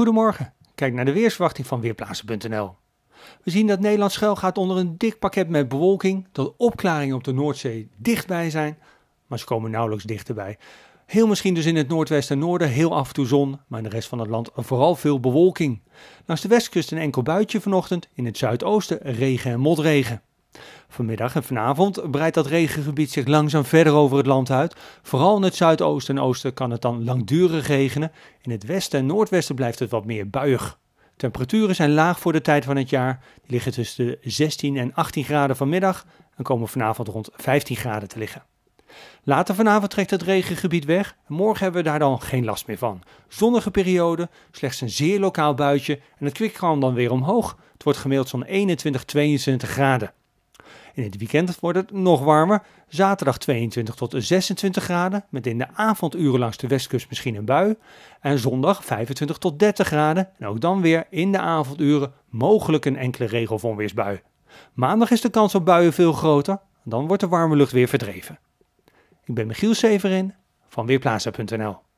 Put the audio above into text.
Goedemorgen, kijk naar de weersverwachting van Weerplaatsen.nl. We zien dat Nederland schuil gaat onder een dik pakket met bewolking, dat opklaringen op de Noordzee dichtbij zijn, maar ze komen nauwelijks dichterbij. Heel misschien dus in het noordwesten en noorden heel af en toe zon, maar in de rest van het land vooral veel bewolking. Langs de westkust een enkel buitje vanochtend, in het zuidoosten regen en motregen. Vanmiddag en vanavond breidt dat regengebied zich langzaam verder over het land uit. Vooral in het zuidoosten en oosten kan het dan langdurig regenen. In het westen en noordwesten blijft het wat meer buiig. Temperaturen zijn laag voor de tijd van het jaar. Die liggen tussen de 16 en 18 graden vanmiddag en komen vanavond rond 15 graden te liggen. Later vanavond trekt het regengebied weg. Morgen hebben we daar dan geen last meer van. Zonnige periode, slechts een zeer lokaal buitje en het kwik dan weer omhoog. Het wordt gemiddeld zo'n 21, 22 graden in het weekend wordt het nog warmer. Zaterdag 22 tot 26 graden, met in de avonduren langs de westkust misschien een bui. En zondag 25 tot 30 graden. En ook dan weer in de avonduren mogelijk een enkele regel van onweersbui. Maandag is de kans op buien veel groter. Dan wordt de warme lucht weer verdreven. Ik ben Michiel Severin van Weerplaza.nl